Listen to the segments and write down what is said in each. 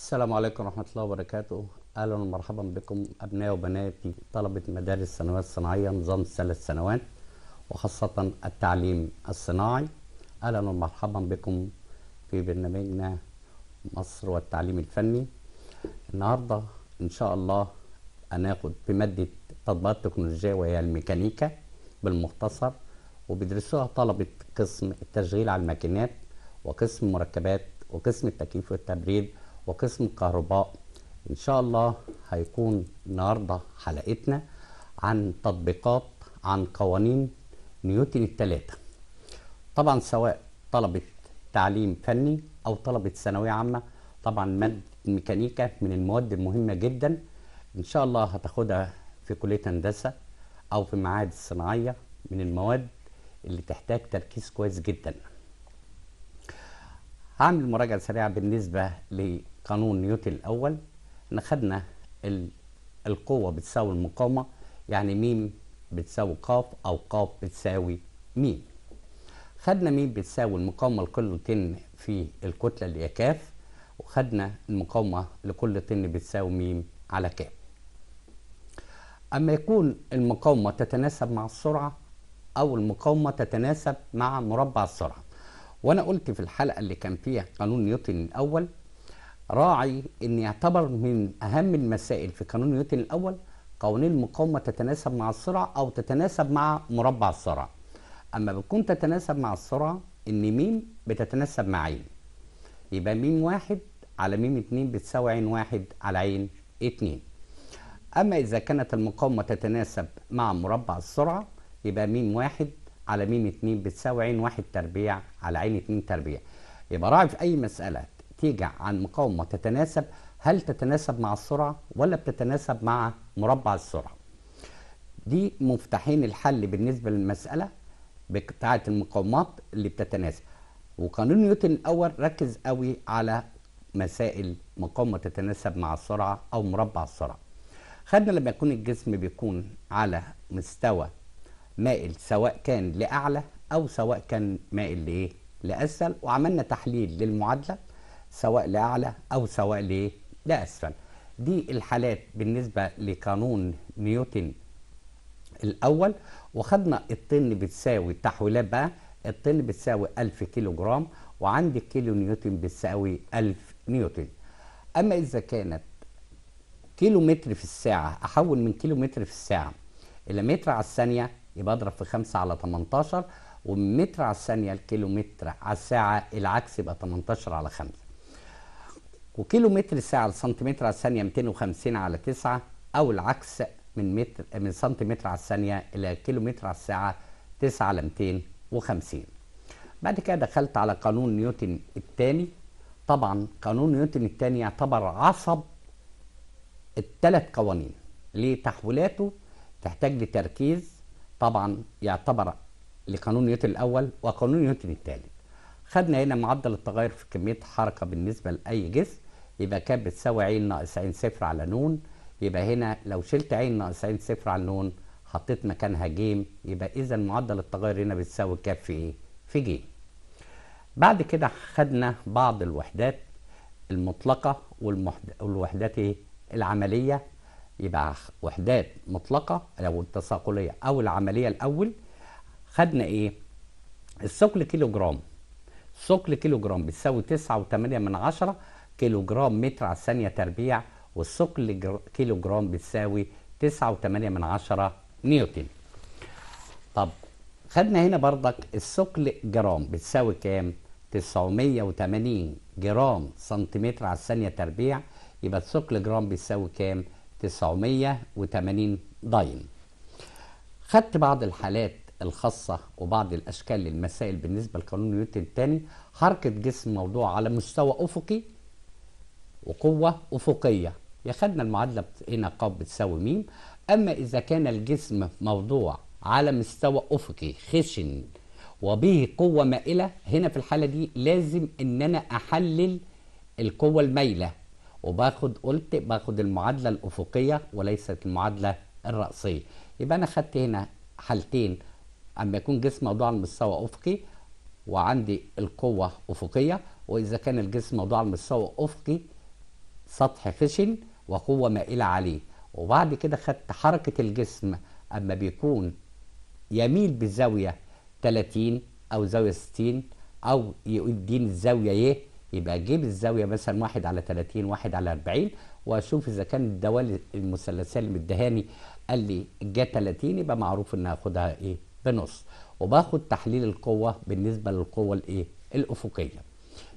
السلام عليكم ورحمة الله وبركاته أهلا ومرحبا بكم أبناء وبناتي طلبة مدارس الثانوية الصناعية نظام الثلاث سنوات وخاصة التعليم الصناعي أهلا ومرحبا بكم في برنامجنا مصر والتعليم الفني النهاردة إن شاء الله هناخد في مادة تطبيقات تكنولوجية وهي الميكانيكا بالمختصر وبيدرسوها طلبة قسم التشغيل على الماكينات وقسم مركبات وقسم التكييف والتبريد وقسم كهرباء ان شاء الله هيكون النهارده حلقتنا عن تطبيقات عن قوانين نيوتن الثلاثه طبعا سواء طلبه تعليم فني او طلبه ثانويه عامه طبعا ماده الميكانيكا من المواد المهمه جدا ان شاء الله هتاخدها في كليه هندسه او في معاهد الصناعيه من المواد اللي تحتاج تركيز كويس جدا هعمل مراجعه سريعه بالنسبه ل قانون نيوتن الاول احنا خدنا القوه بتساوي المقاومه يعني ميم بتساوي قاف او قاف بتساوي ميم خدنا ميم بتساوي المقاومه لكل طن في الكتله اللي هي كاف وخدنا المقاومه لكل طن بتساوي ميم على كاف اما يكون المقاومه تتناسب مع السرعه او المقاومه تتناسب مع مربع السرعه وانا قلت في الحلقه اللي كان فيها قانون نيوتن الاول راعي ان يعتبر من اهم المسائل في قانون نيوتن الاول قوانين المقاومه تتناسب مع السرعه او تتناسب مع مربع السرعه اما بتكون تتناسب مع السرعه ان م بتتناسب مع عين يبقى ميم واحد على ميم اتنين بتساوي عين واحد على عين اتنين اما اذا كانت المقاومه تتناسب مع مربع السرعه يبقى ميم واحد على ميم اتنين بتساوي عين واحد تربيع على عين اتنين تربيع يبقى راعي في اي مساله النتيجة عن مقاومة تتناسب هل تتناسب مع السرعة ولا بتتناسب مع مربع السرعة دي مفتاحين الحل بالنسبة للمسألة بتاعة المقاومات اللي بتتناسب وقانون نيوتن الأول ركز قوي على مسائل مقاومة تتناسب مع السرعة أو مربع السرعة خدنا لما يكون الجسم بيكون على مستوى مائل سواء كان لأعلى أو سواء كان مائل لإيه؟ لأسفل وعملنا تحليل للمعادلة سواء لأعلى أو سواء لأسفل دي الحالات بالنسبة لقانون نيوتن الأول وخدنا الطن بتساوي تحويلات بقى الطن بتساوي 1000 كيلو جرام وعندي الكيلو نيوتن بتساوي 1000 نيوتن أما إذا كانت كيلو متر في الساعة أحول من كيلو متر في الساعة إلى متر على الثانية يبقى أضرب في 5 على 18 ومن متر على الثانية الكيلو متر على الساعة العكس يبقى 18 على 5 وكيلو متر ساعة لسنتيمتر على الثانية 250 على 9 أو العكس من متر من سنتيمتر على الثانية إلى كيلو متر على الساعة 9 على 250 بعد كده دخلت على قانون نيوتن الثاني طبعا قانون نيوتن الثاني يعتبر عصب الثلاث قوانين ليه تحويلاته تحتاج لتركيز طبعا يعتبر لقانون نيوتن الاول وقانون نيوتن الثالث خدنا هنا معدل التغير في كميه الحركه بالنسبه لاي جسم يبقى كاب بتساوي عين ناقص عين صفر على نون يبقى هنا لو شلت عين ناقص عين صفر على نون حطيت مكانها جيم يبقى اذا معدل التغير هنا بتساوي كاب في ايه؟ في جيم. بعد كده خدنا بعض الوحدات المطلقه والوحدات إيه؟ العمليه يبقى وحدات مطلقه او التساقليه او العمليه الاول خدنا ايه؟ الثقل كيلو جرام ثقل كيلو جرام بتساوي 9.8 من عشرة كيلو جرام متر على الثانية تربيع والثقل كيلو جرام بتساوي 9.8 من عشرة نيوتن طب خدنا هنا برضك الثقل جرام بتساوي كام 980 جرام سنتيمتر على الثانية تربيع يبقى الثقل جرام بيساوي كام 980 داين خدت بعض الحالات الخاصة وبعض الأشكال للمسائل بالنسبة لقانون نيوتن الثاني حركة جسم موضوع على مستوى أفقي وقوة أفقية ياخدنا المعادلة هنا قاب بتساوي ميم أما إذا كان الجسم موضوع على مستوى أفقي خشن وبه قوة مائلة هنا في الحالة دي لازم إن أنا أحلل القوة المايلة وباخد قلت باخد المعادلة الأفقية وليست المعادلة الرأسية يبقى أنا خدت هنا حالتين أما يكون جسم موضوع على مستوى أفقي وعندي القوة أفقية وإذا كان الجسم موضوع على مستوى أفقي سطح فشل وقوة مائلة عليه وبعد كده خدت حركة الجسم أما بيكون يميل بزاوية 30 أو زاوية 60 أو يديني الزاوية إيه يبقى أجيب الزاوية مثلا واحد على 30 واحد على 40 وأشوف إذا كان الدوال المثلثية اللي مدهاني قال لي جا 30 يبقى معروف إن هاخدها إيه بنص وباخد تحليل القوة بالنسبة للقوة الإيه الأفقية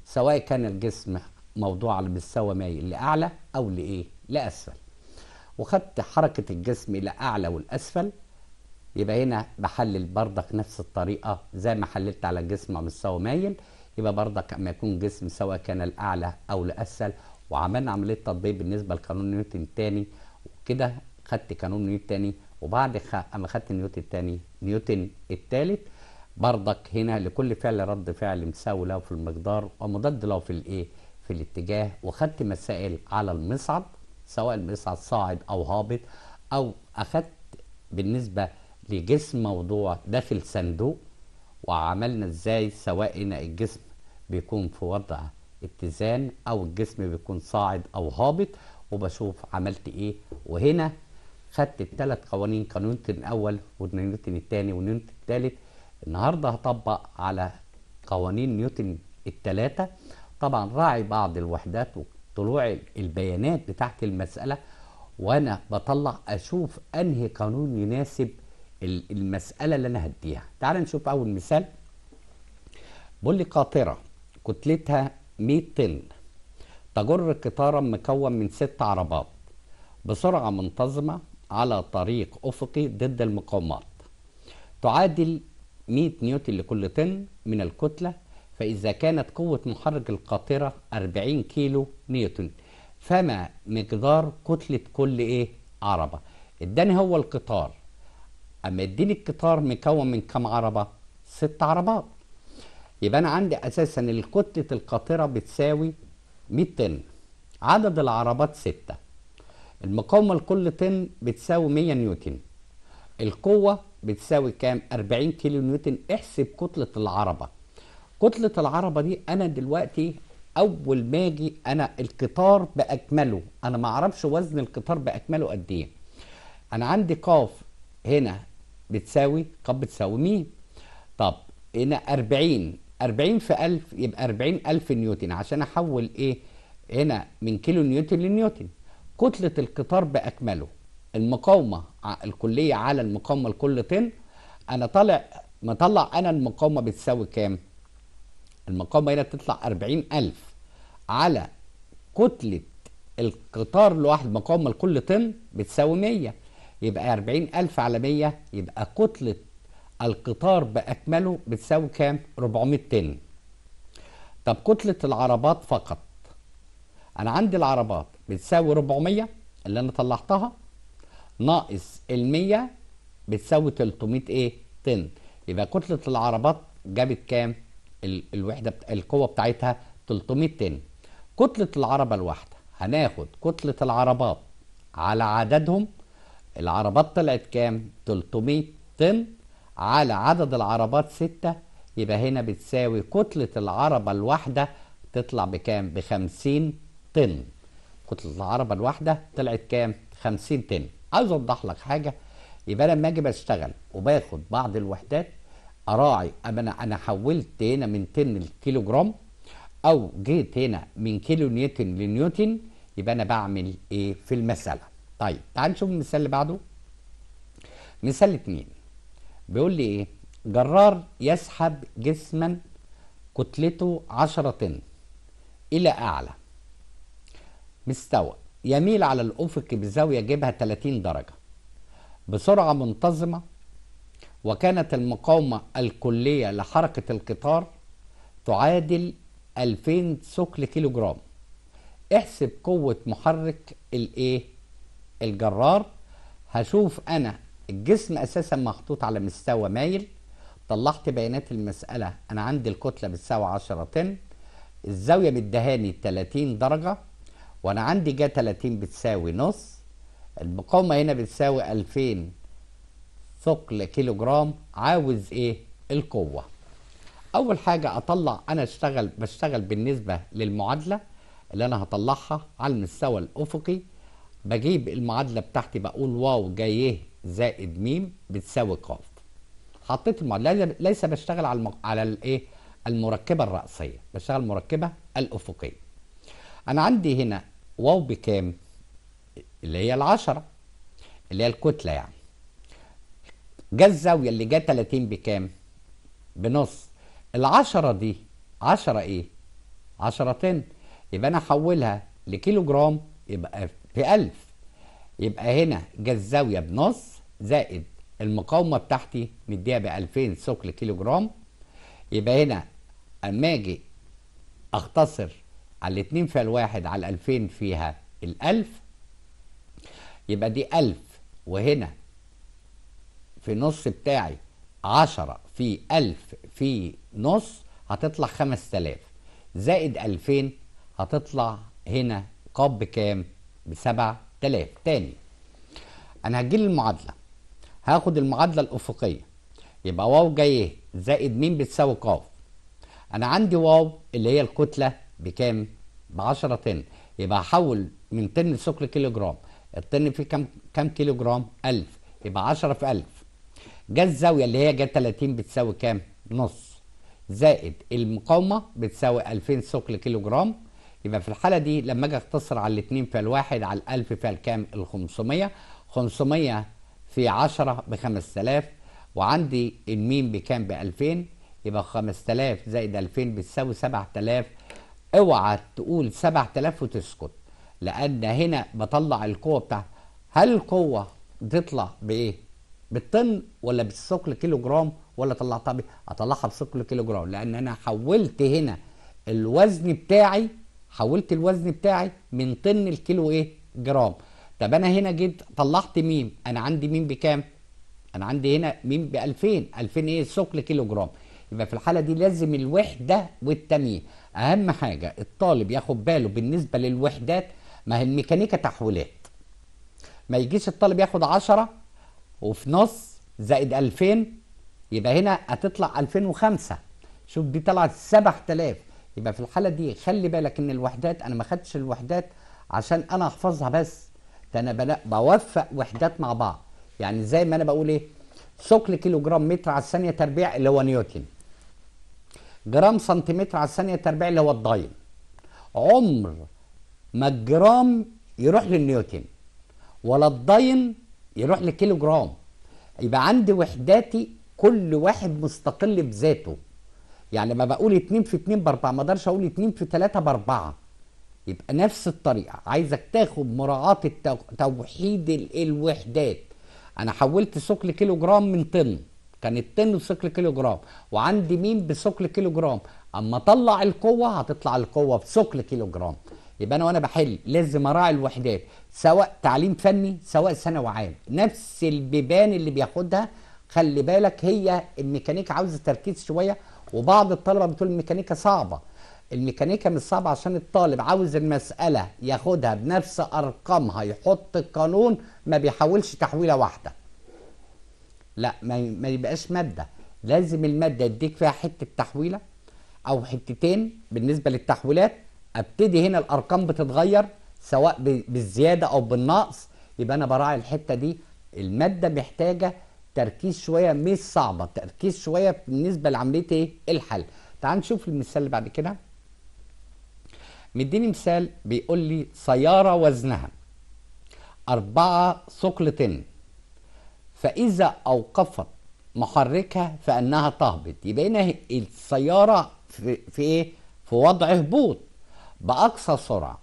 سواء كان الجسم موضوع على مستوى مايل لاعلى او لايه لاسفل وخدت حركه الجسم الى اعلى والاسفل يبقى هنا بحلل بردك نفس الطريقه زي ما حللت على الجسم على مستوى مايل يبقى بردك اما يكون جسم سواء كان الاعلى او الاسفل وعملنا عمليه تطبيق بالنسبه لقانون نيوتن الثاني وكده خدت قانون نيوتن الثاني وبعد خ... اما خدت نيوتن الثاني نيوتن الثالث بردك هنا لكل فعل رد فعل مساوي له في المقدار ومضاد له في الايه في الاتجاه وخدت مسائل على المصعد سواء المصعد صاعد او هابط او اخدت بالنسبه لجسم موضوع داخل صندوق وعملنا ازاي سواء الجسم بيكون في وضع اتزان او الجسم بيكون صاعد او هابط وبشوف عملت ايه وهنا خدت الثلاث قوانين قانون نيوتن الاول ونيوتن الثاني ونيوتن الثالث النهارده هطبق على قوانين نيوتن الثلاثه طبعا راعي بعض الوحدات وطلوع البيانات بتاعت المسألة وأنا بطلع أشوف أنهي قانون يناسب المسألة اللي أنا هديها تعال نشوف أول مثال بقول لي قاطرة كتلتها 100 طن تجر قطارا مكون من ست عربات بسرعة منتظمة على طريق أفقي ضد المقاومات تعادل 100 نيوتن لكل طن من الكتلة فإذا كانت قوة محرك القاطرة 40 كيلو نيوتن فما مقدار كتلة كل إيه عربة اداني هو القطار أما اديني القطار مكون من كم عربة ست عربات يبقى أنا عندي أساسا الكتلة القاطرة بتساوي 100 طن عدد العربات ستة المقاومة لكل طن بتساوي 100 نيوتن القوة بتساوي كام 40 كيلو نيوتن احسب كتلة العربة كتله العربه دي انا دلوقتي اول ما اجي انا القطار باكمله انا ما اعرفش وزن القطار باكمله قد ايه انا عندي قاف هنا بتساوي قاف بتساوي مين طب هنا 40 40 في 1000 يبقى 40000 نيوتن عشان احول ايه هنا من كيلو نيوتن لنيوتن كتله القطار باكمله المقاومه الكليه على المقاومه الكل طن انا طالع مطلع انا المقاومه بتساوي كام المقاومه هنا بتطلع 40000 على كتلة القطار لوحده المقاومه لكل طن بتساوي 100 يبقى 40000 على 100 يبقى كتلة القطار بأكمله بتساوي كام؟ 400 طن. طب كتلة العربات فقط أنا عندي العربات بتساوي 400 اللي أنا طلعتها ناقص ال 100 بتساوي 300 إيه؟ طن. يبقى كتلة العربات جابت كام؟ الوحده القوه بتاعتها 300 طن كتله العربه الواحده هناخد كتله العربات على عددهم العربات طلعت كام 300 طن على عدد العربات 6 يبقى هنا بتساوي كتله العربه الواحده تطلع بكام ب 50 طن كتله العربه الواحده طلعت كام 50 طن عايز اوضح لك حاجه يبقى لما اجي بشتغل وباخد بعض الوحدات اراعي انا انا حولت هنا من طن لكيلو جرام او جيت هنا من كيلو نيوتن لنيوتن يبقى انا بعمل ايه في المساله طيب تعال نشوف المثال اللي بعده مثال اتنين بيقول لي ايه جرار يسحب جسما كتلته 10 طن الى اعلى مستوى يميل على الافق بزاويه جبهه 30 درجه بسرعه منتظمه وكانت المقاومة الكلية لحركة القطار تعادل 2000 سكل كيلو جرام احسب قوة محرك الايه الجرار هشوف انا الجسم اساسا محطوط على مستوى مايل طلعت بيانات المسألة انا عندي الكتلة بتساوي 10 طن الزاوية بالدهاني 30 درجة وانا عندي جا 30 بتساوي نص المقاومة هنا بتساوي 2000 ثقل كيلو جرام عاوز ايه القوه اول حاجه اطلع انا اشتغل بشتغل بالنسبه للمعادله اللي انا هطلعها على المستوى الافقي بجيب المعادله بتاعتي بقول واو جاي ايه زائد م بتساوي قاف حطيت المعادله ليس بشتغل على المق... على الايه المركبه الراسيه بشتغل المركبه الافقيه انا عندي هنا واو بكام اللي هي العشرة اللي هي الكتله يعني جا الزاوية اللي جه 30 بكام؟ بنص ال 10 دي 10 ايه؟ 10 طن يبقى انا احولها لكيلو جرام يبقى في 1000 يبقى هنا جا الزاوية بنص زائد المقاومه بتاعتي مديها ب 2000 ثقل كيلو جرام يبقى هنا اما اجي اختصر على ال2 فيها الواحد على 2000 فيها ال 1000 يبقى دي 1000 وهنا في نص بتاعي 10 في 1000 في نص هتطلع 5000 زائد 2000 هتطلع هنا قاب بكام؟ ب 7000 تاني انا هجيلي المعادله هاخد المعادله الافقيه يبقى واو جاي إيه؟ زائد مين بتساوي ق انا عندي واو اللي هي الكتله بكام؟ ب 10 طن يبقى هحول من طن لسكر كيلو جرام الطن فيه كام كام كيلو جرام؟ 1000 يبقى 10 في 1000 جا الزاويه اللي هي جا 30 بتساوي كام؟ نص زائد المقاومه بتساوي 2000 ثقل كيلو جرام يبقى في الحاله دي لما اجي اختصر على الاثنين فالواحد على ال1000 فالكام؟ ال 500 500 في 10 ب 5000 وعندي الميم بكام؟ ب 2000 يبقى 5000 زائد 2000 بتساوي 7000 اوعى تقول 7000 وتسكت لان هنا بطلع القوه بتاعتها هل القوه تطلع بايه؟ بالطن ولا بالثقل كيلو جرام ولا طلعتها ب... اطلعها بثقل كيلو جرام لان انا حولت هنا الوزن بتاعي حولت الوزن بتاعي من طن لكيلو ايه جرام طب انا هنا جيت طلعت ميم انا عندي ميم بكام انا عندي هنا ميم ب 2000 2000 ايه ثقل كيلو جرام يبقى في الحاله دي لازم الوحده والتانيين اهم حاجه الطالب ياخد باله بالنسبه للوحدات ما هي الميكانيكا تحويلات ما يجيش الطالب ياخد 10 وفي نص زائد 2000 يبقى هنا هتطلع 2005 شوف دي طلعت 7000 يبقى في الحالة دي خلي بالك إن الوحدات أنا ما خدتش الوحدات عشان أنا أحفظها بس ده أنا بوفق وحدات مع بعض يعني زي ما أنا بقول إيه ثقل كيلو جرام متر على الثانية تربيع اللي هو نيوتن جرام سنتيمتر على الثانية تربيع اللي هو الداين عمر ما الجرام يروح للنيوتن ولا الداين يروح لكيلو جرام يبقى عندي وحداتي كل واحد مستقل بذاته يعني لما بقول 2 في 2 ب 4 ما اقدرش اقول 2 في 3 ب 4 يبقى نفس الطريقه عايزك تاخد مراعاه توحيد الوحدات انا حولت ثقل كيلو جرام من طن كان الطن بثقل كيلو جرام وعندي مين بثقل كيلو جرام اما اطلع القوه هتطلع القوه بثقل كيلو جرام يبقى انا وانا بحل لازم اراعي الوحدات سواء تعليم فني سواء ثانوي عام نفس البيبان اللي بياخدها خلي بالك هي الميكانيكا عاوزه تركيز شويه وبعض الطلبه بتقول الميكانيكا صعبه الميكانيكا مش صعبه عشان الطالب عاوز المساله ياخدها بنفس ارقامها يحط القانون ما بيحولش تحويله واحده لا ما يبقاش ماده لازم الماده يديك فيها حته تحويله او حتتين بالنسبه للتحويلات ابتدي هنا الارقام بتتغير سواء بالزياده او بالنقص يبقى انا براعي الحته دي الماده محتاجه تركيز شويه مش صعبه تركيز شويه بالنسبه لعمليه ايه الحل تعال نشوف المثال اللي بعد كده مديني مثال بيقول لي سياره وزنها أربعة ثقل طن فإذا أوقفت محركها فإنها تهبط يبقى هنا السيارة في, في إيه؟ في وضع هبوط باقصى سرعه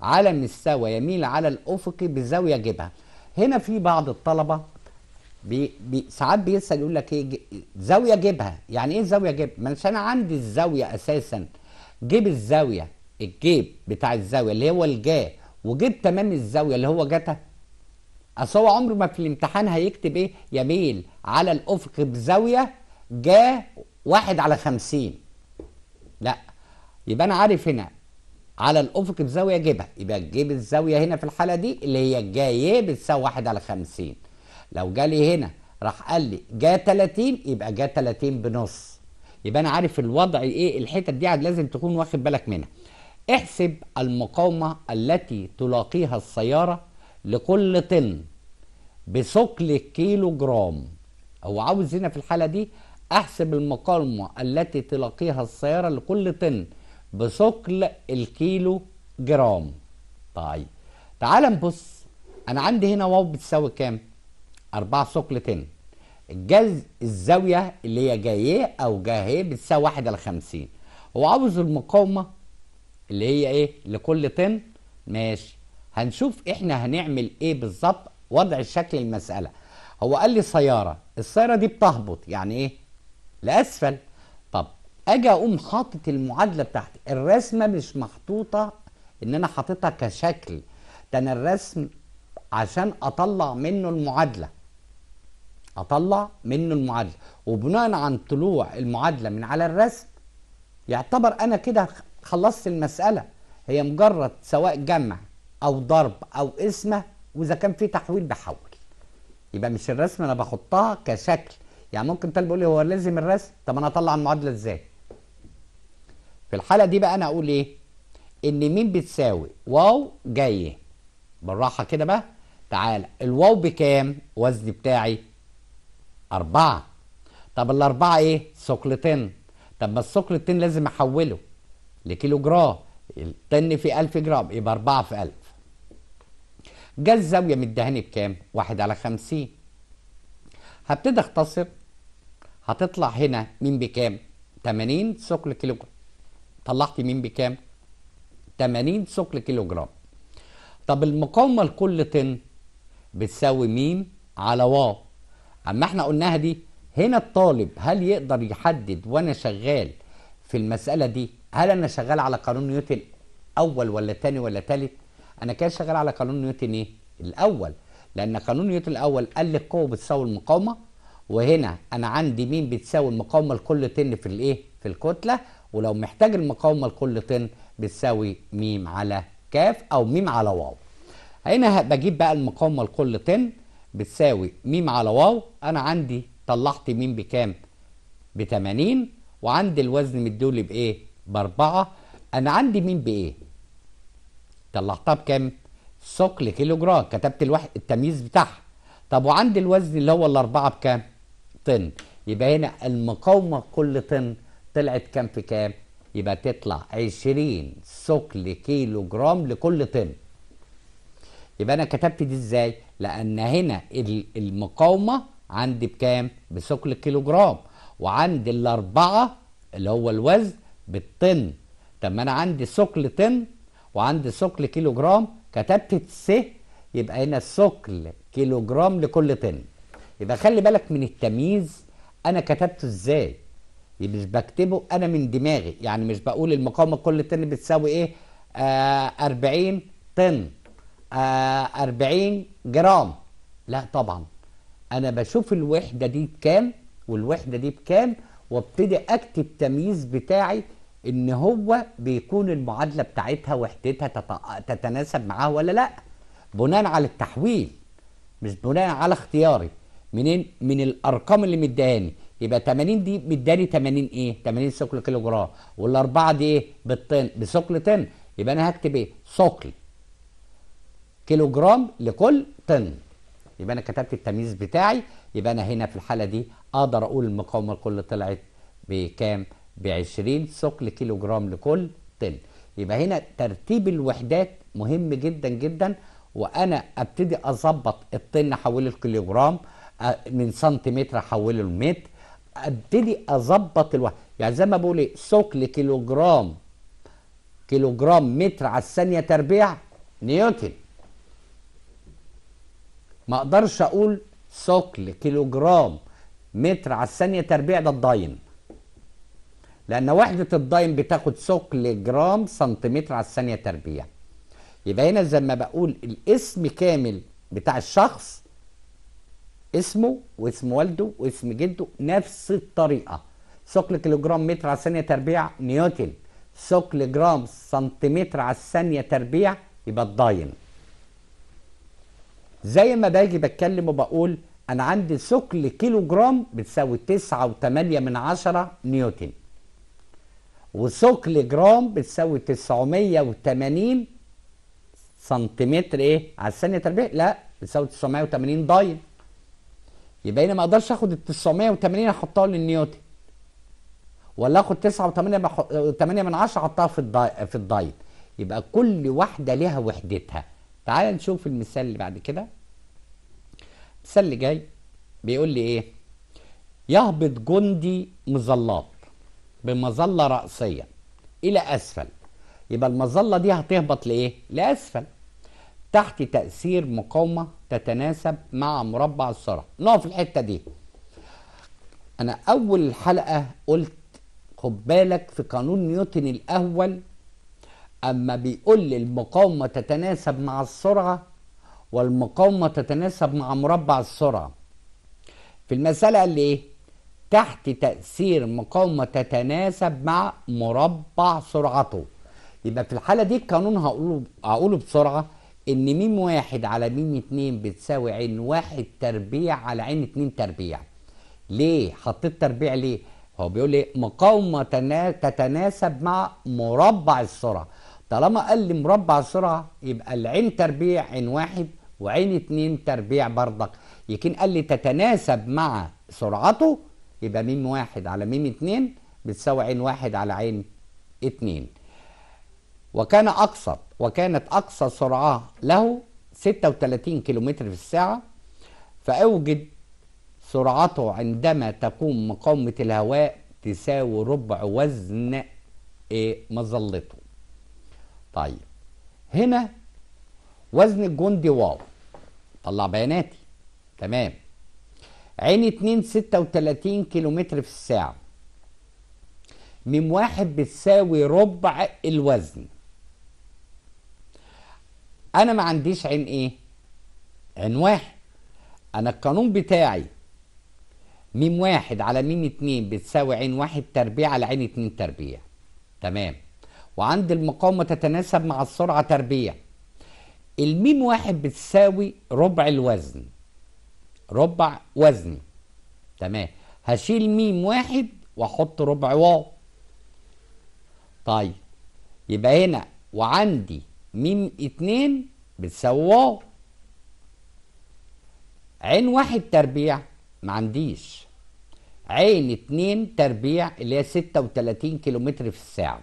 على مستوى يميل على الافقي بزاويه جبهه هنا في بعض الطلبه بي بي ساعات بيسال يقول لك ايه زاويه جبهه يعني ايه زاويه جبهه ما انا عندي الزاويه اساسا جيب الزاويه الجيب بتاع الزاويه اللي هو الجا وجيب تمام الزاويه اللي هو جتا اصل هو عمره ما في الامتحان هيكتب ايه يميل على الافق بزاويه جا واحد على خمسين لا يبقى انا عارف هنا على الافق بزاويه جيبها يبقى تجيب الزاويه هنا في الحاله دي اللي هي جايه بتساوي 1 على 50 لو جالي هنا راح قال لي جا 30 يبقى جا 30 بنص يبقى انا عارف الوضع ايه الحتت دي لازم تكون واخد بالك منها احسب المقاومه التي تلاقيها السياره لكل طن بثقل كيلو جرام هو عاوز هنا في الحاله دي احسب المقاومه التي تلاقيها السياره لكل طن بثقل الكيلو جرام طيب تعال نبص انا عندي هنا واو بتساوي كام 4 ثقل تن الجز الزاويه اللي هي جايه او جاية بتساوي 1 على 50 هو عاوز المقاومه اللي هي ايه لكل طن ماشي هنشوف احنا هنعمل ايه بالظبط وضع شكل المساله هو قال لي سياره السياره دي بتهبط يعني ايه لاسفل اجي اقوم حاطط المعادله بتاعتي الرسمه مش محطوطه ان انا حاططها كشكل ده انا الرسم عشان اطلع منه المعادله اطلع منه المعادله وبناء عن طلوع المعادله من على الرسم يعتبر انا كده خلصت المساله هي مجرد سواء جمع او ضرب او قسمه واذا كان في تحويل بحول يبقى مش الرسم انا بحطها كشكل يعني ممكن طالب يقول لي هو لازم الرسم طب انا اطلع المعادله ازاي في الحالة دي بقى أنا أقول إيه؟ إن مين بتساوي واو جاي بالراحة كده بقى تعالى الواو بكام؟ وزن بتاعي أربعة طب الأربعة إيه؟ ثقلتين طب ما الثقل التين لازم أحوله لكيلو جرام الطن في 1000 جرام يبقى 4 في 1000 جا الزاوية الدهن بكام؟ 1 على 50 هبتدي أختصر هتطلع هنا مين بكام؟ 80 ثقل كيلو جرام طلعت مين بكام 80 ثقل كيلو جرام طب المقاومه لكل طن بتساوي ميم على واو اما احنا قلناها دي هنا الطالب هل يقدر يحدد وانا شغال في المساله دي هل انا شغال على قانون نيوتن اول ولا ثاني ولا ثالث انا كده شغال على قانون نيوتن ايه الاول لان قانون نيوتن الاول قال لي القوه بتساوي المقاومه وهنا انا عندي مين بتساوي المقاومه لكل طن في الايه في الكتله ولو محتاج المقاومة لكل طن بتساوي م على ك أو م على واو هنا بجيب بقى المقاومة لكل طن بتساوي م على واو أنا عندي طلعت م بكام؟ ب 80 وعندي الوزن مديولي بإيه؟ بأربعة أنا عندي م بإيه؟ طلعتها بكام؟ ثقل كيلو جرام كتبت الواحد التمييز بتاعها طب وعندي الوزن اللي هو الأربعة بكام؟ طن يبقى هنا المقاومة كل طن طلعت كام في كام يبقى تطلع 20 ثقل كيلو جرام لكل طن يبقى انا كتبت دي ازاي لان هنا المقاومه عندي بكام بثقل كيلو جرام وعندي الاربعه اللي هو الوزن بالطن طب ما انا عندي ثقل طن وعندي ثقل كيلو جرام كتبت س يبقى هنا ثقل كيلو جرام لكل طن يبقى خلي بالك من التمييز انا كتبته ازاي مش بكتبه انا من دماغي يعني مش بقول المقاومه كل طن بتساوي ايه آه 40 طن آه 40 جرام لا طبعا انا بشوف الوحده دي بكام والوحده دي بكام وابتدي اكتب تمييز بتاعي ان هو بيكون المعادله بتاعتها وحدتها تتناسب معاه ولا لا بناء على التحويل مش بناء على اختياري منين من الارقام اللي مدياني يبقى 80 دي بتداني 80 ايه 80 ثقل كيلو جرام والاربعه دي ايه بالطن بثقل طن يبقى انا هكتب ايه ثقل كيلو جرام لكل طن يبقى انا كتبت التمييز بتاعي يبقى انا هنا في الحاله دي اقدر اقول المقاومه الكل طلعت بكام ب 20 ثقل كيلو جرام لكل طن يبقى هنا ترتيب الوحدات مهم جدا جدا وانا ابتدي اظبط الطن احوله لكيلو جرام من سنتيمتر احوله لمتر ابتدي اظبط الوزن يعني زي ما بقول ايه ثقل كيلوجرام كيلوجرام متر على الثانيه تربيع نيوتن ما اقدرش اقول ثقل كيلوجرام متر على الثانيه تربيع ده الداين لان وحده الداين بتاخد ثقل جرام سنتيمتر على الثانيه تربيع يبقى هنا زي ما بقول الاسم كامل بتاع الشخص اسمه واسم والده واسم جده نفس الطريقه ثقل جرام متر على الثانيه تربيع نيوتن ثقل جرام سنتيمتر على الثانيه تربيع يبقى الداين زي ما باجي بتكلم وبقول انا عندي ثقل كيلو جرام بتساوي 9.8 من عشرة نيوتن وثقل جرام بتساوي 980 سنتيمتر ايه على الثانيه تربيع لا بتساوي 980 داين يبقى انا ما اقدرش اخد ال 980 احطها للنيوتن ولا اخد 9.8 من 10 احطها في الداي في الدايت يبقى كل واحده ليها وحدتها تعال نشوف المثال اللي بعد كده المثال اللي جاي بيقول لي ايه يهبط جندي مظلات بمظله راسيه الى اسفل يبقى المظله دي هتهبط لايه لاسفل تحت تاثير مقاومه تتناسب مع مربع السرعه نقف في الحته دي انا اول حلقه قلت خد بالك في قانون نيوتن الاول اما بيقول لي المقاومه تتناسب مع السرعه والمقاومه تتناسب مع مربع السرعه في المساله اللي ايه تحت تاثير مقاومه تتناسب مع مربع سرعته يبقى في الحاله دي القانون هقوله هقوله بسرعه ان ميم واحد على ميم اتنين بتساوي عين واحد تربيع على عين اتنين تربيع ليه حطيت تربيع ليه هو بيقول لي مقاومة تتناسب مع مربع السرعة طالما قال لي مربع السرعة يبقى العين تربيع عين واحد وعين اتنين تربيع برضك يمكن قال لي تتناسب مع سرعته يبقى ميم واحد على ميم اتنين بتساوي عين واحد على عين اتنين وكان اقصر وكانت أقصى سرعة له 36 كيلومتر في الساعة فأوجد سرعته عندما تكون مقاومة الهواء تساوي ربع وزن إيه مظلته طيب هنا وزن الجندي واو طلع بياناتي تمام عين 2 36 كيلومتر في الساعة م واحد بتساوي ربع الوزن انا ما عنديش عين ايه عين واحد انا القانون بتاعي ميم واحد على ميم اتنين بتساوي عين واحد تربيع على عين اتنين تربيع تمام وعند المقاومة تتناسب مع السرعة تربيع الميم واحد بتساوي ربع الوزن ربع وزني تمام هشيل ميم واحد واحط ربع واو طيب يبقى هنا وعندي ميم اتنين بتساوي واو عين واحد تربيع ما عنديش عين اتنين تربيع اللي هي ستة وتلاتين كيلومتر في الساعة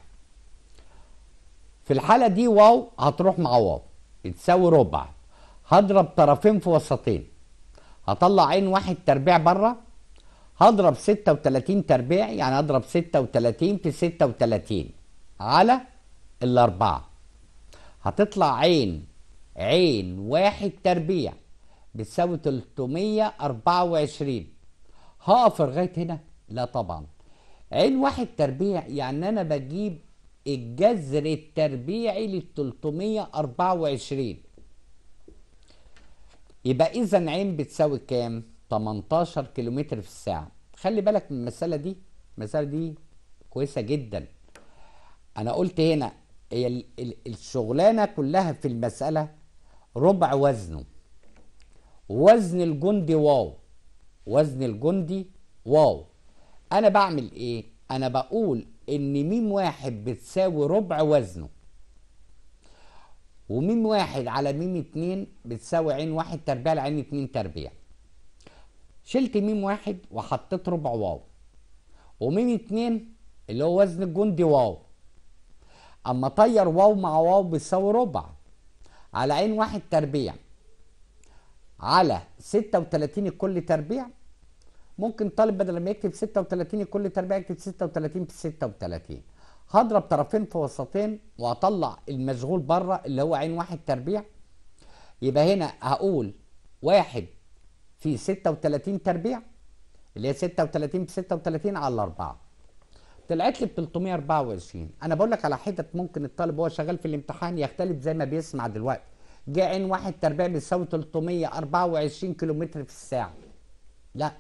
في الحالة دي واو هتروح مع واو تساوي ربع هضرب طرفين في وسطين هطلع عين واحد تربيع بره هضرب ستة وتلاتين تربيع يعني هضرب ستة وتلاتين في ستة وتلاتين على الأربعة هتطلع عين عين واحد تربيع بتساوي 324 هقف لغايه هنا؟ لا طبعا عين واحد تربيع يعني انا بجيب الجذر التربيعي لل 324 يبقى اذا عين بتساوي كام؟ 18 كيلومتر في الساعه خلي بالك من المساله دي المساله دي كويسه جدا انا قلت هنا هي الشغلانه كلها في المساله ربع وزنه وزن الجندي واو وزن الجندي واو انا بعمل ايه انا بقول ان ميم واحد بتساوي ربع وزنه وميم واحد على ميم اتنين بتساوي عين واحد تربيع لعين اتنين تربيع شلت ميم واحد وحطيت ربع واو وميم اتنين اللي هو وزن الجندي واو اما طير واو مع واو بيساوي ربع على عين واحد تربيع على 36 الكل تربيع ممكن طالب بدل ما يكتب 36 الكل تربيع يكتب 36 في 36 هضرب طرفين في وسطين واطلع المشغول بره اللي هو عين واحد تربيع يبقى هنا هقول واحد في 36 تربيع اللي هي 36 في 36 على 4 طلعت لي ب 324 انا بقول لك على حتت ممكن الطالب وهو شغال في الامتحان يختلف زي ما بيسمع دلوقتي جاء ان واحد تربيع بيساوي 324 كيلومتر في الساعه لا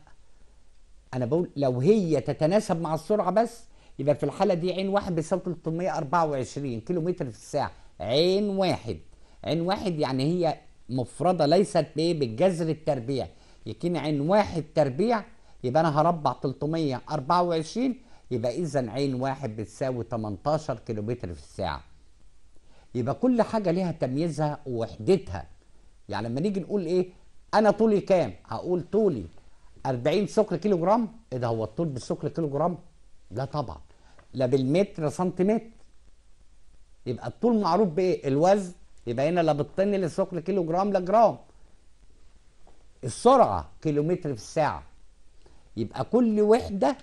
انا بقول لو هي تتناسب مع السرعه بس يبقى في الحاله دي عين واحد بيساوي 324 كيلومتر في الساعه عين واحد عين واحد يعني هي مفرده ليست بايه بالجذر التربيعي يكون عين واحد تربيع يبقى انا هربع 324 يبقى إذا عين واحد بتساوي 18 كيلومتر في الساعة يبقى كل حاجة ليها تمييزها ووحدتها يعني لما نيجي نقول إيه أنا طولي كام؟ هقول طولي 40 سكر كيلو جرام إيه ده هو الطول بالسكر كيلو جرام؟ لا طبعا لا بالمتر سنتيمتر يبقى الطول معروف بإيه؟ الوزن يبقى هنا لا بالطن للسكر كيلو جرام لا جرام السرعة كيلومتر في الساعة يبقى كل وحدة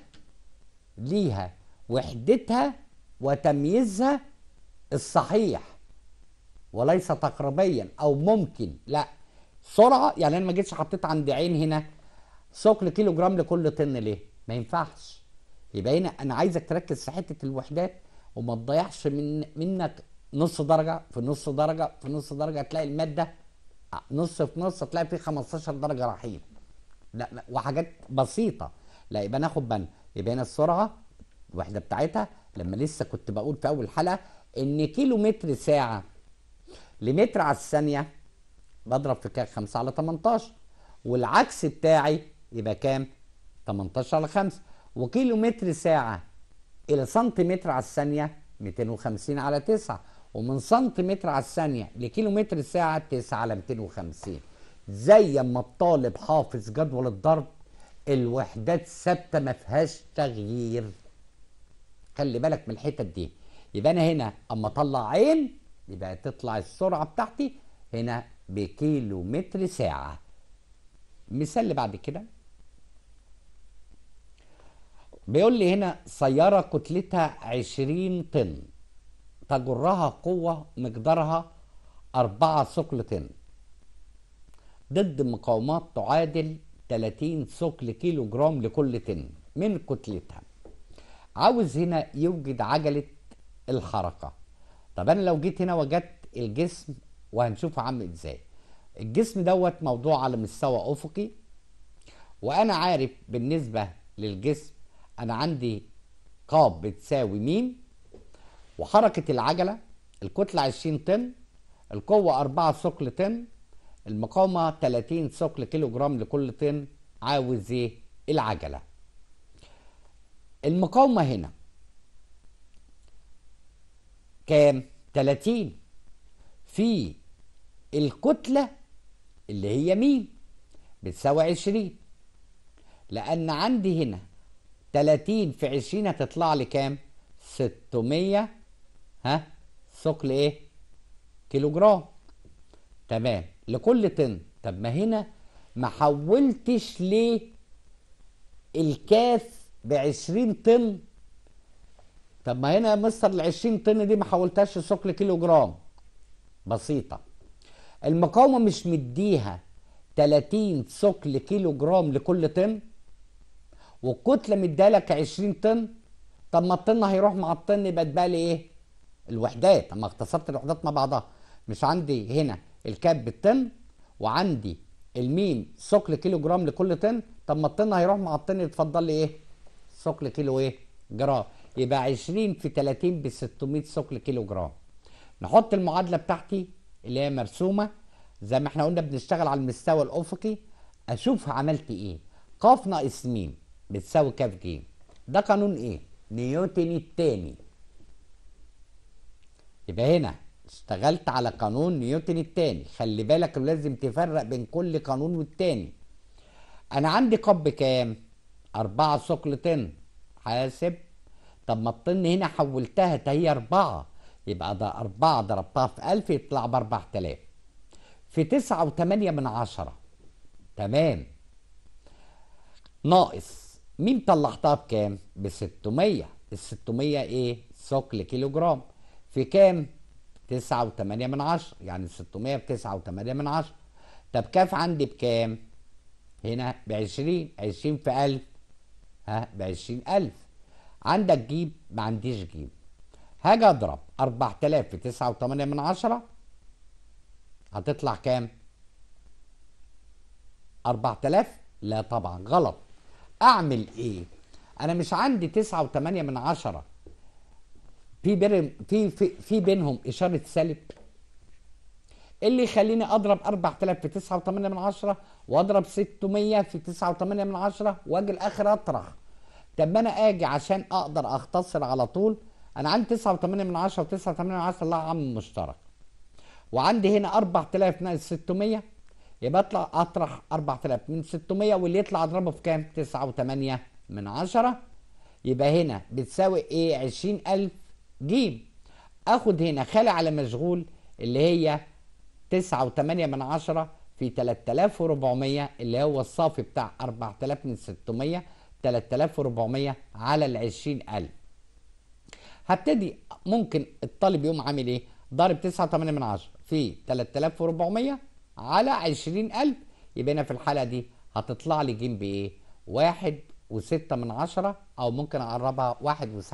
ليها وحدتها وتمييزها الصحيح وليس تقريبيا او ممكن لا سرعه يعني انا ما جيتش حطيت عند عين هنا ثقل كيلو جرام لكل طن ليه ما ينفعش يبقى هنا انا عايزك تركز في حته الوحدات وما تضيعش من منك نص درجه في نص درجه في نص درجه تلاقي الماده نص في نص تلاقي فيه 15 درجه رحيل لا, لا وحاجات بسيطه لا يبقى ناخد بالنا يبقى هنا السرعه الوحده بتاعتها لما لسه كنت بقول في اول حلقه ان كيلو متر ساعه لمتر على الثانيه بضرب في كام 5 على 18 والعكس بتاعي يبقى كام 18 على 5 وكيلو متر ساعه الى سنتيمتر على الثانيه 250 على 9 ومن سنتيمتر على الثانيه لكيلو متر ساعه 9 على 250 زي ما الطالب حافظ جدول الضرب الوحدات ثابته ما فيهاش تغيير خلي بالك من الحتت دي يبقى انا هنا اما اطلع عين يبقى تطلع السرعه بتاعتي هنا بكيلو متر ساعه مثال اللي بعد كده بيقول لي هنا سياره كتلتها 20 طن تجرها قوه مقدارها 4 ثقل طن ضد مقاومات تعادل 30 ثقل كيلو جرام لكل طن من كتلتها عاوز هنا يوجد عجلة الحركة طب انا لو جيت هنا وجدت الجسم وهنشوفه عامل ازاي الجسم دوت موضوع على مستوى افقي وانا عارف بالنسبة للجسم انا عندي قاب بتساوي مين وحركة العجلة الكتلة 20 طن القوة 4 ثقل طن المقاومة 30 ثقل كيلو جرام لكل طن عاوز ايه العجلة المقاومة هنا كام 30 في الكتلة اللي هي مين بتساوي 20 لأن عندي هنا 30 في 20 هتطلع لي كام 600 ها ثقل ايه كيلو جرام تمام لكل طن طب ما هنا ما حولتش ليه الكاف ب 20 طن طب ما هنا يا مستر ال 20 طن دي ما حولتهاش لثقل كيلو جرام بسيطه المقاومه مش مديها 30 ثقل كيلو جرام لكل طن والكتله مديها لك 20 طن طب ما الطن هيروح مع الطن يبقى اتبقى لي ايه؟ الوحدات اما اختصرت الوحدات مع بعضها مش عندي هنا الكاب بالطن وعندي الميم ثقل كيلو جرام لكل طن طب ما الطن هيروح مع الطن يتفضل لي ايه؟ ثقل كيلو ايه؟ جرام يبقى 20 في 30 ب 600 ثقل كيلو جرام نحط المعادله بتاعتي اللي هي مرسومه زي ما احنا قلنا بنشتغل على المستوى الافقي اشوف عملت ايه قاف ناقص م بتساوي كاف ج ده قانون ايه نيوتن الثاني يبقى هنا اشتغلت على قانون نيوتن الثاني خلي بالك لازم تفرق بين كل قانون والتاني انا عندي قب كام أربعة ثقل طن حاسب طب ما الطن هنا حولتها هي أربعة يبقى ده أربعة ضربتها في ألف يطلع بأربعة آلاف في تسعة وتمانية من عشرة تمام ناقص مين طلعتها بكام؟ بستمية الستمية إيه؟ ثقل كيلو جرام في كام؟ تسعة وتمانية من عشرة يعني ستمية بتسعة وتمانية من عشرة طب كاف عندي بكام؟ هنا بعشرين عشرين في ألف ها بعشرين ألف عندك جيب ما عنديش جيب هاجي أضرب أربعة آلاف في تسعة وتمانية من عشرة هتطلع كام؟ أربعة آلاف؟ لا طبعا غلط أعمل إيه؟ أنا مش عندي تسعة وتمانية من عشرة في بين في في بينهم اشاره سالب اللي يخليني اضرب 4000 في 9.8 من 10 واضرب 600 في 9.8 من 10 واجي الاخر اطرح طب ما انا اجي عشان اقدر اختصر على طول انا عندي 9.8 من 10 و9.8 من 10 لها عامل مشترك وعندي هنا 4000 ناقص 600 يبقى اطلع اطرح 4000 من 600 واللي يطلع اضربه في كام؟ 9.8 من 10 يبقى هنا بتساوي ايه؟ 20000 ج اخد هنا خالي على مشغول اللي هي 9.8 من عشرة في 3400 اللي هو الصافي بتاع 4600 3400 على ال 20000 هبتدي ممكن الطالب يقوم عامل ايه ضارب 9.8 من عشرة في 3400 على 20000 يبقى هنا في الحالة دي هتطلع لي جيم بايه 1.6 من عشرة أو ممكن أقربها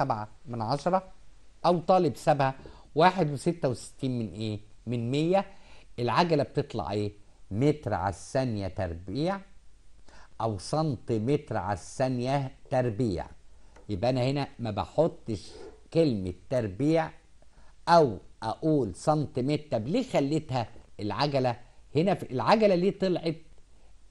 1.7 من عشرة او طالب سابها واحد وستة وستين من ايه من مية العجلة بتطلع ايه متر على الثانية تربيع او سنتيمتر على الثانية تربيع يبقى انا هنا ما بحطش كلمة تربيع او اقول سنتيمتر طب ليه خليتها العجلة هنا في العجلة ليه طلعت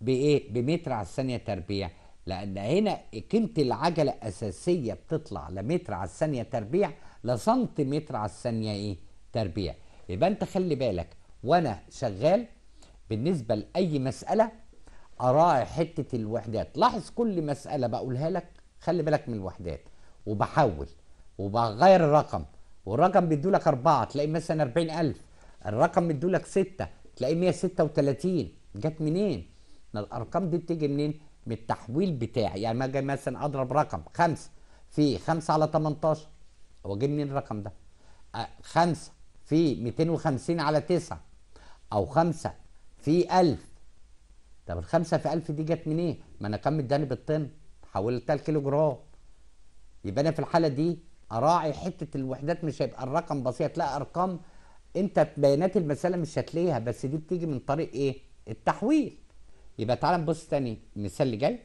بايه بمتر على الثانية تربيع لان هنا قيمة العجلة اساسية بتطلع لمتر على الثانية تربيع لسنتيمتر على الثانيه ايه تربيع يبقى انت خلي بالك وانا شغال بالنسبه لاي مساله اراعي حته الوحدات لاحظ كل مساله بقولها لك خلي بالك من الوحدات وبحول وبغير الرقم والرقم بيدولك أربعة تلاقي مثلا 40000 الرقم بيدولك ستة تلاقي 136 جت منين؟ الأرقام دي بتيجي منين؟ من التحويل بتاعي يعني ما جاي مثلا أضرب رقم 5 في 5 على 18 هو جه منين الرقم ده؟ 5 في 250 على 9 أو 5 في 1000 طب ال 5 في 1000 دي جت منين؟ إيه؟ ما أنا كم اداني بالطن حولتها لكيلو جرام يبقى أنا في الحالة دي أراعي حتة الوحدات مش هيبقى الرقم بسيط لا أرقام أنت بيانات المسألة مش هتلاقيها بس دي بتيجي من طريق إيه؟ التحويل يبقى تعالى نبص تاني المثال اللي جاي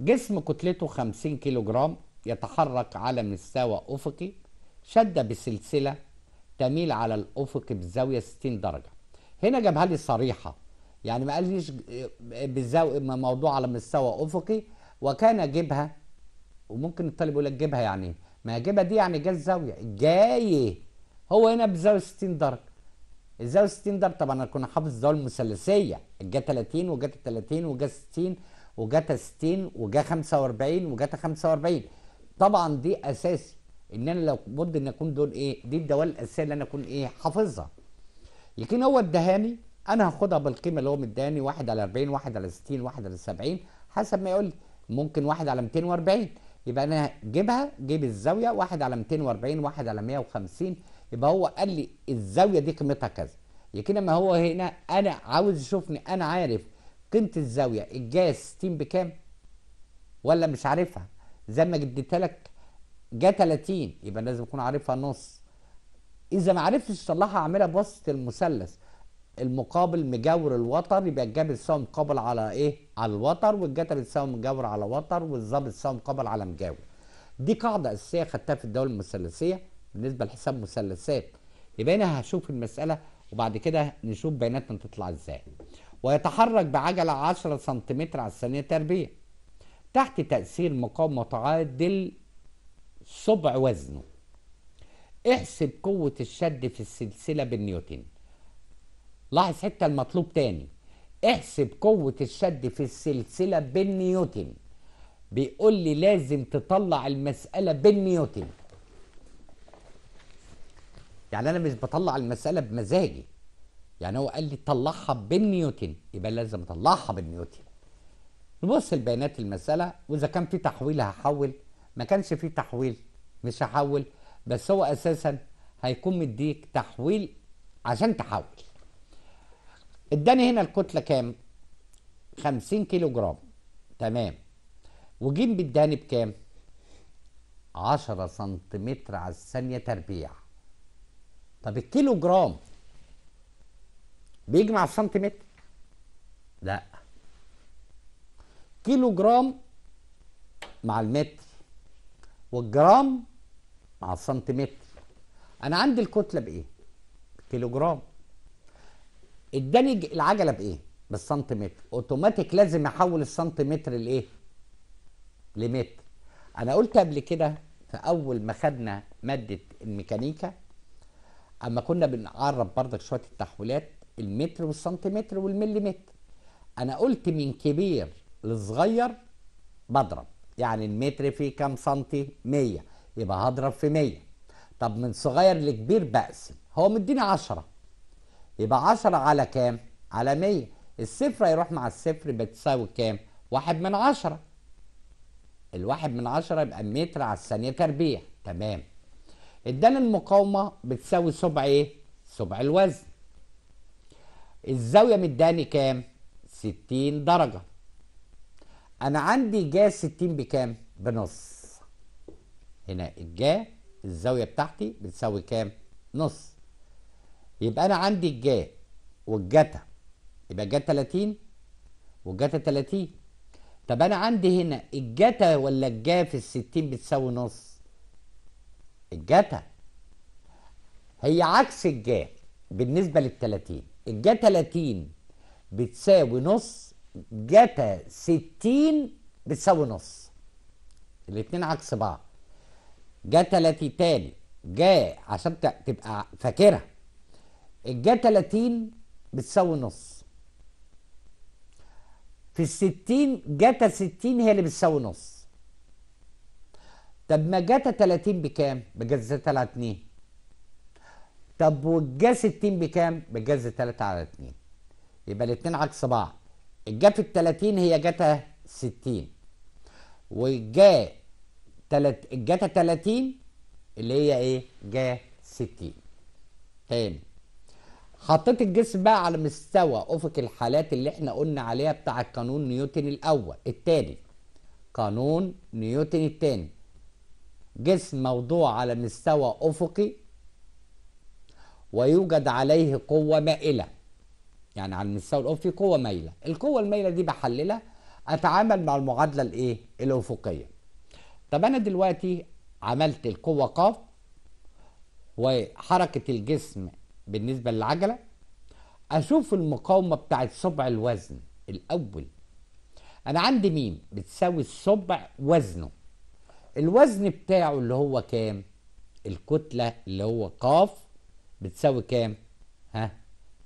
جسم كتلته 50 كيلو جرام يتحرك على مستوى أفقي شدة بسلسلة تميل على الأفق بزاوية 60 درجة هنا جابها لي صريحة يعني ما قاليش آه، بزاوية موضوع على مستوى أفقي وكان جيبها وممكن الطالب يقول لك جيبها يعني ايه؟ ما جيبها دي يعني جاز زاوية جاي هو هنا بزاوية 60 درجة الزاوية 60 درجة طبعا انا كنا حافظ الزاوية المثلثية جا 30 وجا 30 وجا 60 وجا 60 وجا 45 وجا 45 طبعا دي اساسي ان انا لو بد ان اكون دول ايه دي الدوال الاساسيه اللي انا اكون ايه حافظها لكن هو الدهاني انا هاخدها بالقيمه اللي هو مداني 1 على 40 1 على 60 1 على 70 حسب ما يقول لي ممكن 1 على 240 يبقى انا جيبها جيب الزاويه 1 على 240 1 على 150 يبقى هو قال لي الزاويه دي قيمتها كذا لكن اما هو هنا انا عاوز يشوفني انا عارف قيمه الزاويه الجاي 60 بكام ولا مش عارفها زي ما جددتها لك جا 30 يبقى لازم اكون عارفها نص اذا ما عرفتش اصلحها اعملها بواسطه المثلث المقابل مجاور الوتر يبقى الجا بتساوي مقابل على ايه؟ على الوتر والجا بتساوي مجاور على وتر والظابط بتساوي مقابل على مجاور. دي قاعده اساسيه خدتها في الدوله المثلثيه بالنسبه لحساب مثلثات. يبقى هنا هشوف المساله وبعد كده نشوف بياناتنا تطلع ازاي. ويتحرك بعجله 10 سنتيمتر على الثانيه تربيع. تحت تأثير مقاومة متعادل سبع وزنه احسب قوة الشد في السلسلة بالنيوتن لاحظ حتى المطلوب تاني احسب قوة الشد في السلسلة بالنيوتن بيقول لي لازم تطلع المسألة بالنيوتن يعني أنا مش بطلع المسألة بمزاجي يعني هو قال لي طلعها بالنيوتن يبقى لازم اطلعها بالنيوتن نبص لبيانات المسألة وإذا كان في تحويل هحول ما كانش في تحويل مش هحول بس هو أساسا هيكون مديك تحويل عشان تحول اداني هنا الكتلة كام؟ 50 كيلو جرام تمام وجيم بيداني بكام؟ 10 سنتيمتر على الثانية تربيع طب الكيلو جرام بيجمع السنتيمتر؟ لا كيلو جرام مع المتر والجرام مع السنتيمتر انا عندي الكتله بايه كيلو جرام اداني العجله بايه بالسنتيمتر اوتوماتيك لازم احول السنتيمتر لايه لمتر انا قلت قبل كده في اول ما خدنا ماده الميكانيكا اما كنا بنعرب برضك شويه التحويلات المتر والسنتيمتر والمليمتر انا قلت من كبير الصغير بضرب يعني المتر فيه كام سنتي 100 يبقى هضرب في 100 طب من صغير لكبير بقسم هو مديني 10 يبقى 10 على كام على 100 الصفر هيروح مع الصفر بتساوي كام واحد من 10 الواحد من 10 يبقى متر على الثانيه تربيع تمام اداني المقاومه بتساوي سبع ايه سبع الوزن الزاويه مداني كام 60 درجه انا عندي جا 60 بكام بنص هنا الجا الزاويه بتاعتي بتساوي كام نص يبقى انا عندي الجا والجتا يبقى جا 30 وجتا 30 طب انا عندي هنا الجتا ولا الجا في ال 60 بتساوي نص الجتا هي عكس الجا بالنسبه لل 30 الجا 30 بتساوي نص جتا 60 بتساوي نص الاثنين عكس بعض جتا التي تاني جا عشان تبقى فاكرها الجا 30 بتساوي نص في ال 60 جتا 60 هي اللي بتساوي نص طب ما جتا 30 بكام؟ بجاز 3 على 2 طب والجا 60 بكام؟ بجاز 3 على 2 يبقى الاثنين عكس بعض جه في ال 30 هي جتا 60 والجا تلت جاتا 30 اللي هي ايه؟ جا 60 تاني حطيت الجسم بقى على مستوى افق الحالات اللي احنا قلنا عليها بتاع قانون نيوتن الاول التاني قانون نيوتن التاني جسم موضوع على مستوى افقي ويوجد عليه قوه مائله يعني على المستوى الافقي قوه مايله القوه المايله دي بحللها اتعامل مع المعادله الايه الافقيه طب انا دلوقتي عملت القوه ق وحركه الجسم بالنسبه للعجله اشوف المقاومه بتاعه صبع الوزن الاول انا عندي مين بتساوي الصبع وزنه الوزن بتاعه اللي هو كام الكتله اللي هو ق بتساوي كام ها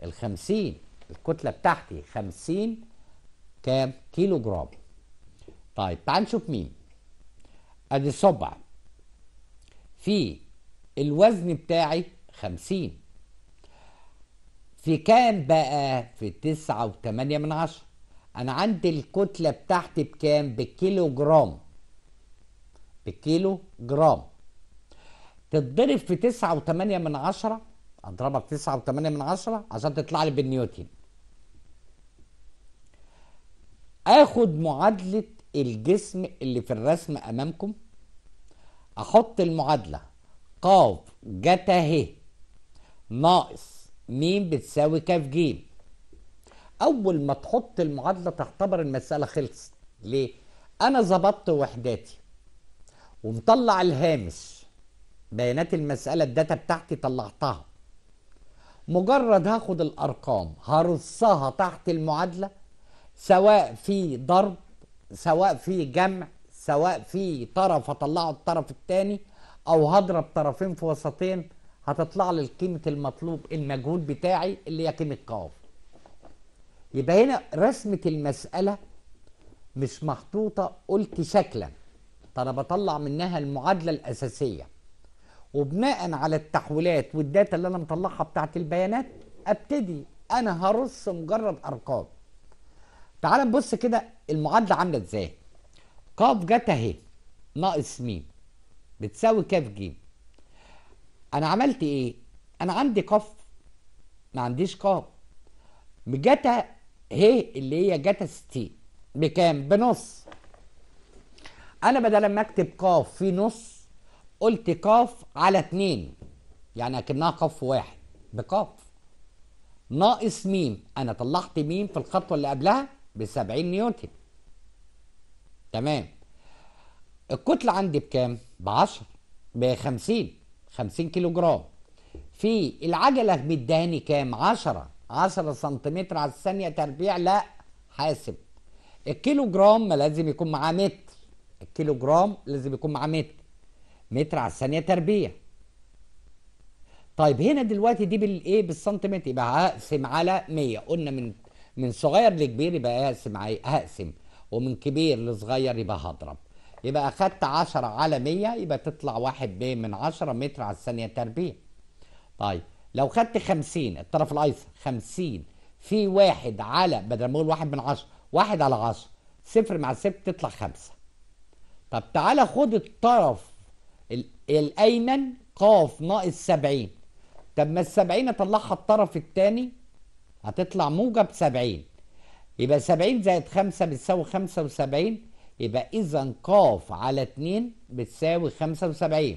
الخمسين الكتله بتاعتي 50 كام كيلو جرام طيب تعال نشوف مين ادي صبع في الوزن بتاعي 50 في كام بقى في 9 و8 من عشرة انا عندي الكتله بتاعتي بكام بكيلو جرام بكيلو جرام تتضرب في 9 و8 من عشرة اضربها في 9 و8 من عشرة عشان تطلع لي بالنيوتن اخد معادله الجسم اللي في الرسم امامكم احط المعادله ق جتا ه ناقص م بتساوي ك ج اول ما تحط المعادله تعتبر المساله خلصت ليه انا ظبطت وحداتي ومطلع الهامش بيانات المساله الداتا بتاعتي طلعتها مجرد هاخد الارقام هرصها تحت المعادله سواء في ضرب سواء في جمع سواء في طرف هطلعه الطرف الثاني او هضرب طرفين في وسطين هتطلع لي قيمه المطلوب المجهود بتاعي اللي هي قيمه ق يبقى هنا رسمه المساله مش محطوطه قلت شكلا فانا بطلع منها المعادله الاساسيه وبناء على التحويلات والداتا اللي انا مطلعها بتاعت البيانات ابتدي انا هرص مجرد ارقام تعال نبص كده المعادله عامله ازاي ق جتا اهي ناقص م بتساوي ك ج انا عملت ايه انا عندي ق ما عنديش ق جتا ه اللي هي جتا 60 بكام بنص انا بدل ما اكتب ق في نص قلت ق على 2 يعني اكنها ق واحد بقاف ناقص م انا طلعت م في الخطوه اللي قبلها ب 70 نيوتن تمام الكتلة عندي بكام؟ ب 10 ب 50 50 كيلو جرام في العجلة مداني كام؟ 10 10 سنتيمتر على الثانية تربيع لا حاسب الكيلو جرام ما لازم يكون معاه متر الكيلو جرام لازم يكون معاه متر متر على الثانية تربيع طيب هنا دلوقتي دي بالايه بالسنتيمتر يبقى هقسم على 100 قلنا من من صغير لكبير يبقى اقسم هقسم ومن كبير لصغير يبقى هضرب يبقى اخدت 10 على 100 يبقى تطلع واحد ب من 10 متر على الثانيه تربيع طيب لو خدت 50 الطرف الايسر 50 في واحد على بدل ما اقول واحد من 10 واحد على 10 صفر مع صفر تطلع خمسة طب تعالى خد الطرف الايمن قاف ناقص 70 طب ما ال 70 اطلعها الطرف الثاني هتطلع موجب 70 يبقى 70 زائد 5 بتساوي 75 يبقى اذا ق على 2 بتساوي 75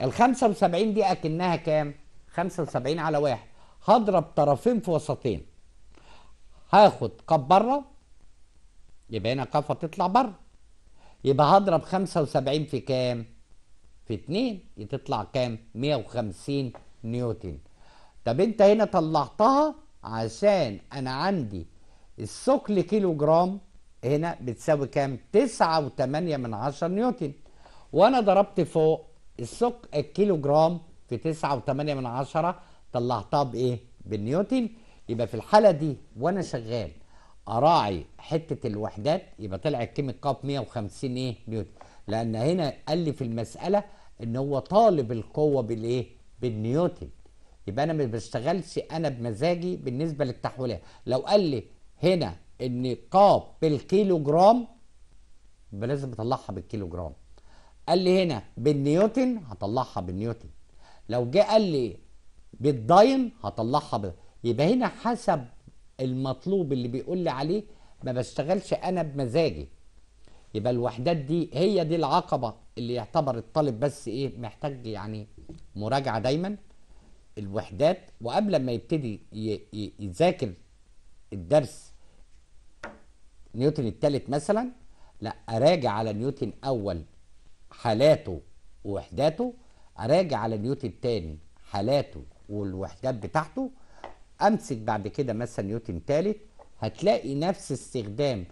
ال 75 دي اكنها كام 75 على 1 هضرب طرفين في وسطين هاخد ق بره يبقى هنا ق هتطلع بره يبقى هضرب 75 في كام في 2 تطلع كام 150 نيوتن طب انت هنا طلعتها عشان انا عندي الثقل كيلو جرام هنا بتساوي كام؟ وتمانية من عشر نيوتن وانا ضربت فوق الثقل الكيلو جرام في وتمانية من عشرة طلعتها بايه؟ بالنيوتن يبقى في الحاله دي وانا شغال اراعي حته الوحدات يبقى طلعت قيمه قاب 150 ايه؟ نيوتن لان هنا قال لي في المساله ان هو طالب القوه بالايه؟ بالنيوتن يبقى انا ما بشتغلش انا بمزاجي بالنسبه للتحويلات لو قال لي هنا النقاب بالكيلو جرام يبقى لازم اطلعها بالكيلو جرام قال لي هنا بالنيوتن هطلعها بالنيوتن لو جه قال لي بالداين هطلعها ب... يبقى هنا حسب المطلوب اللي بيقول لي عليه ما بشتغلش انا بمزاجي يبقى الوحدات دي هي دي العقبه اللي يعتبر الطالب بس ايه محتاج يعني مراجعه دايما الوحدات وقبل ما يبتدي يذاكر الدرس نيوتن الثالث مثلا لا اراجع على نيوتن اول حالاته ووحداته اراجع على نيوتن الثاني حالاته والوحدات بتاعته امسك بعد كده مثلا نيوتن ثالث هتلاقي نفس استخدام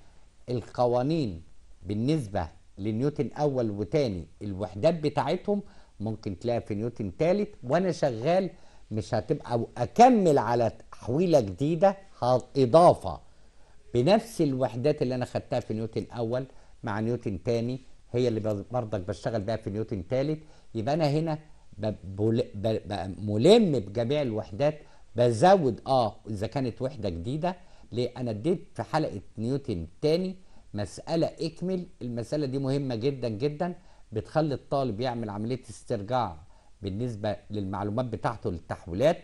القوانين بالنسبه لنيوتن اول وثاني الوحدات بتاعتهم ممكن تلاقي في نيوتن ثالث وانا شغال مش هتبقى اكمل على تحويله جديده اضافه بنفس الوحدات اللي انا خدتها في نيوتن اول مع نيوتن تاني هي اللي برضك بشتغل بيها في نيوتن تالت يبقى انا هنا ملم بجميع الوحدات بزود اه اذا كانت وحده جديده ليه انا اديت في حلقه نيوتن تاني مساله اكمل المساله دي مهمه جدا جدا بتخلي الطالب يعمل عمليه استرجاع بالنسبه للمعلومات بتاعته للتحويلات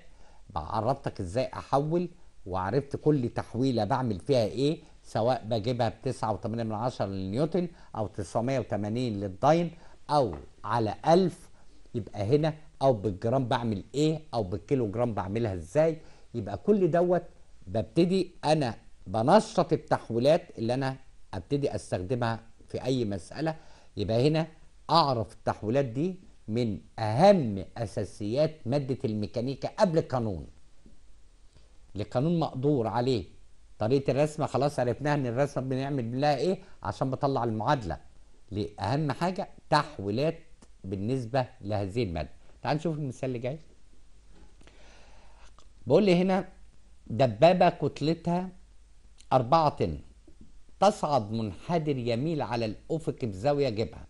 عرفتك ازاي احول وعرفت كل تحويله بعمل فيها ايه سواء بجيبها ب 9.8 للنيوتن او 980 للداين او على 1000 يبقى هنا او بالجرام بعمل ايه او بالكيلو جرام بعملها ازاي يبقى كل دوت ببتدي انا بنشط التحويلات اللي انا ابتدي استخدمها في اي مساله يبقى هنا اعرف التحويلات دي من أهم أساسيات مادة الميكانيكا قبل القانون لقانون مقدور عليه طريقة الرسمة خلاص عرفناها إن الرسمة بنعمل لها إيه عشان بطلع المعادلة لأهم حاجة تحويلات بالنسبة لهذه المادة تعال نشوف المثال اللي جاي بقول لي هنا دبابة كتلتها أربعة طن تصعد منحدر يميل على الأفق بزاوية جبهة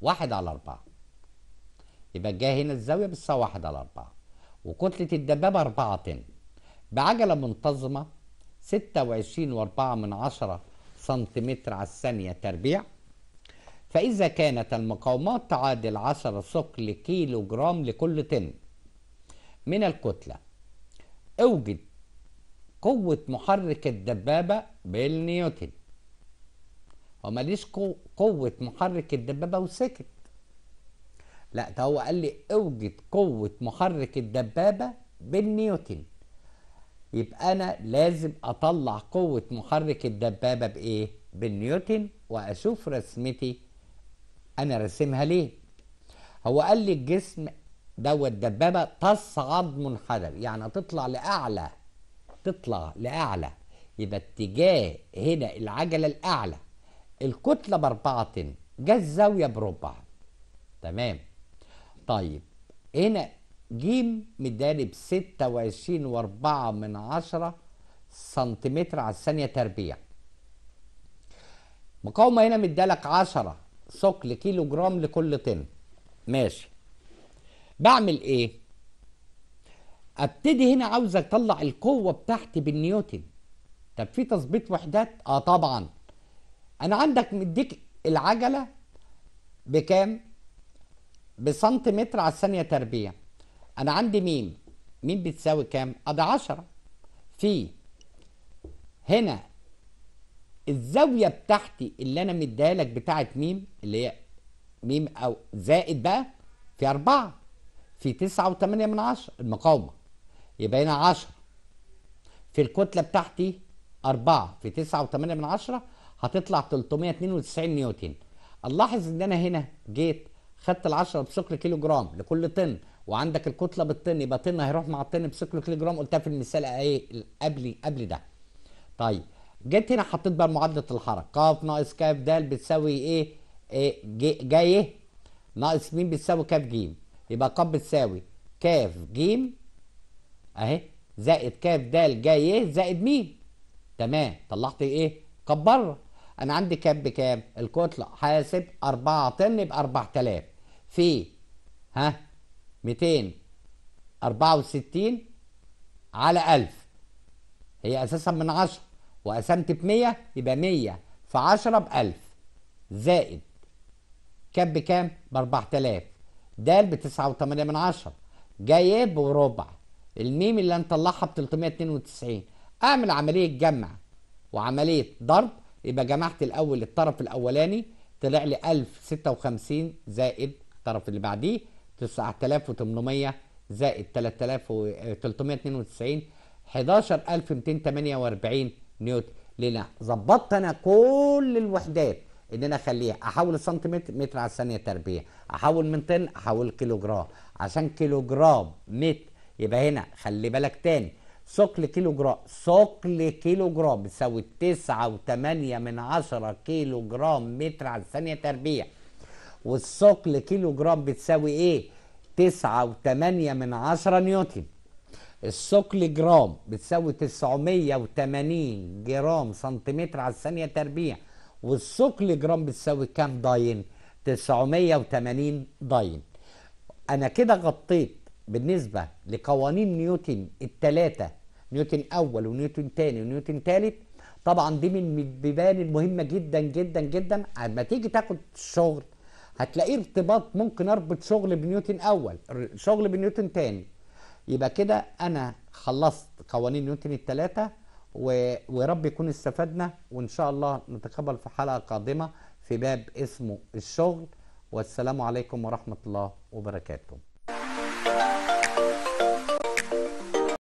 واحد على أربعة يبقى الجهه هنا الزاويه بتساوي 1 على 4 وكتله الدبابه 4 طن بعجله منتظمه 26 و4 من 10 سنتيمتر على الثانيه تربيع فإذا كانت المقاومات تعادل 10 ثقل كيلو جرام لكل طن من الكتلة أوجد قوة محرك الدبابة بالنيوتن وماليش قوة محرك الدبابة وسكت لا ده هو قال لي اوجد قوة محرك الدبابة بالنيوتن يبقى أنا لازم أطلع قوة محرك الدبابة بإيه؟ بالنيوتن وأشوف رسمتي أنا رسمها ليه؟ هو قال لي الجسم دوت دبابة تصعد منحدر يعني تطلع لأعلى تطلع لأعلى يبقى اتجاه هنا العجلة الأعلى الكتلة بأربعة طن جا الزاوية بربع تمام طيب هنا جيم متضارب ب واربعة من عشرة سنتيمتر على الثانية تربيع مقاومة هنا مدالك 10 ثقل كيلو جرام لكل طن ماشي بعمل ايه ابتدي هنا عاوز اطلع القوه بتاعتي بالنيوتن طب في تظبيط وحدات اه طبعا انا عندك مديك العجله بكام بسنتيمتر على الثانية تربيع أنا عندي ميم ميم بتساوي كام؟ أدي 10 في هنا الزاوية بتاعتي اللي أنا مديها لك بتاعة ميم اللي هي ميم أو زائد بقى في أربعة في تسعة وثمانية من عشرة المقاومة يبقى هنا عشرة في الكتلة بتاعتي أربعة في تسعة وثمانية من عشرة هتطلع 392 نيوتن ألاحظ إن أنا هنا جيت خدت ال 10 بثقل كيلو جرام لكل طن وعندك الكتله بالطن يبقى طن هيروح مع الطن بثقل كيلو جرام قلتها في المثال ايه قبل قبل ده طيب جيت هنا حطيت بقى معادله الحركه ق ناقص ك د بتساوي ايه, إيه ج إيه؟ ناقص م بتساوي ك ج يبقى ق بتساوي ك ج اهي زائد ك د جاي ايه؟ زائد م تمام طلعت ايه ق بره انا عندي ك بكام الكتله حاسب 4 طن ب 4000 في ها 264 على 1000 هي اساسا من 10 وقسمت ب 100 يبقى 100 في 10 ب 1000 زائد كام بكام؟ ب 4000 د ب 9.8 من 10 جايب بربع الميم اللي هنطلعها ب 392 اعمل عمليه جمع وعمليه ضرب يبقى جمعت الاول الطرف الاولاني طلع لي 1056 زائد الطرف اللي بعديه 9800 زائد 3392 11248 نيوتن لنا ظبطت انا كل الوحدات ان انا اخليها احول السنتيمتر متر على الثانيه تربيع احول من طن احول كيلو جرام عشان كيلو جرام متر يبقى هنا خلي بالك تاني ثقل كيلو جرام ثقل كيلو جرام بتساوي 9.8 من 10 كيلو جرام متر على الثانيه تربيع والثقل كيلو جرام بتساوي ايه؟ 9.8 من عشرة نيوتن الثقل جرام بتساوي 980 جرام سنتيمتر على الثانية تربيع والثقل جرام بتساوي كام داين؟ 980 داين أنا كده غطيت بالنسبة لقوانين نيوتن التلاتة نيوتن أول ونيوتن تاني ونيوتن تالت طبعا دي من البيبان المهمة جدا جدا جدا لما تيجي تاخد شغل هتلاقيه ارتباط ممكن اربط شغل بنيوتن اول شغل بنيوتن تاني يبقى كده انا خلصت قوانين نيوتن الثلاثه ورب يكون استفدنا وان شاء الله نتقابل في حلقه قادمه في باب اسمه الشغل والسلام عليكم ورحمه الله وبركاته